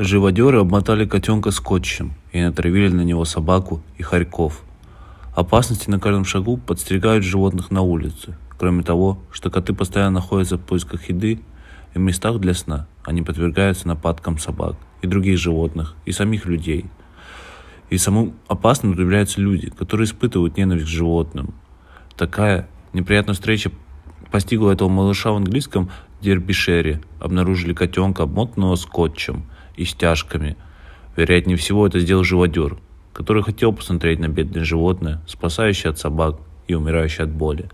Живодеры обмотали котенка скотчем и натравили на него собаку и хорьков. Опасности на каждом шагу подстерегают животных на улице. Кроме того, что коты постоянно находятся в поисках еды и местах для сна, они подвергаются нападкам собак и других животных, и самих людей. И самым опасным являются люди, которые испытывают ненависть к животным. Такая неприятная встреча постигло этого малыша в английском Дербишере. Обнаружили котенка, обмотанного скотчем и стяжками. Вероятнее всего, это сделал живодер, который хотел посмотреть на бедное животное, спасающее от собак и умирающее от боли.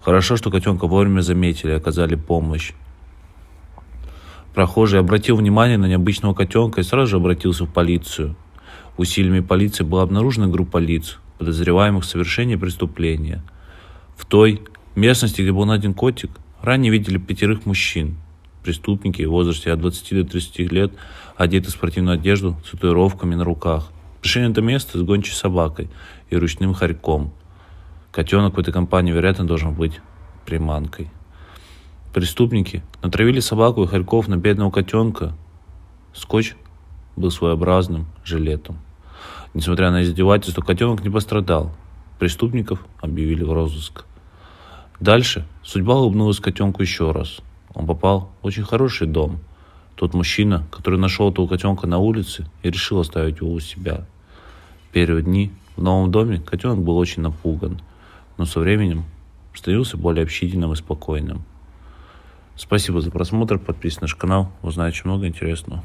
Хорошо, что котенка вовремя заметили и оказали помощь. Прохожий обратил внимание на необычного котенка и сразу же обратился в полицию. Усилиями полиции была обнаружена группа лиц, подозреваемых в совершении преступления. В той местности, где был найден котик, ранее видели пятерых мужчин. Преступники в возрасте от 20 до 30 лет одеты в спортивную одежду с татуировками на руках. Пришли на это место с гончей собакой и ручным хорьком. Котенок в этой компании, вероятно, должен быть приманкой. Преступники натравили собаку и хорьков на бедного котенка. Скотч был своеобразным жилетом. Несмотря на издевательство, котенок не пострадал. Преступников объявили в розыск. Дальше судьба улыбнулась котенку еще раз. Он попал в очень хороший дом. Тот мужчина, который нашел этого котенка на улице и решил оставить его у себя. Первые дни в новом доме котенок был очень напуган, но со временем становился более общительным и спокойным. Спасибо за просмотр, подписывайтесь на наш канал, узнай много интересного.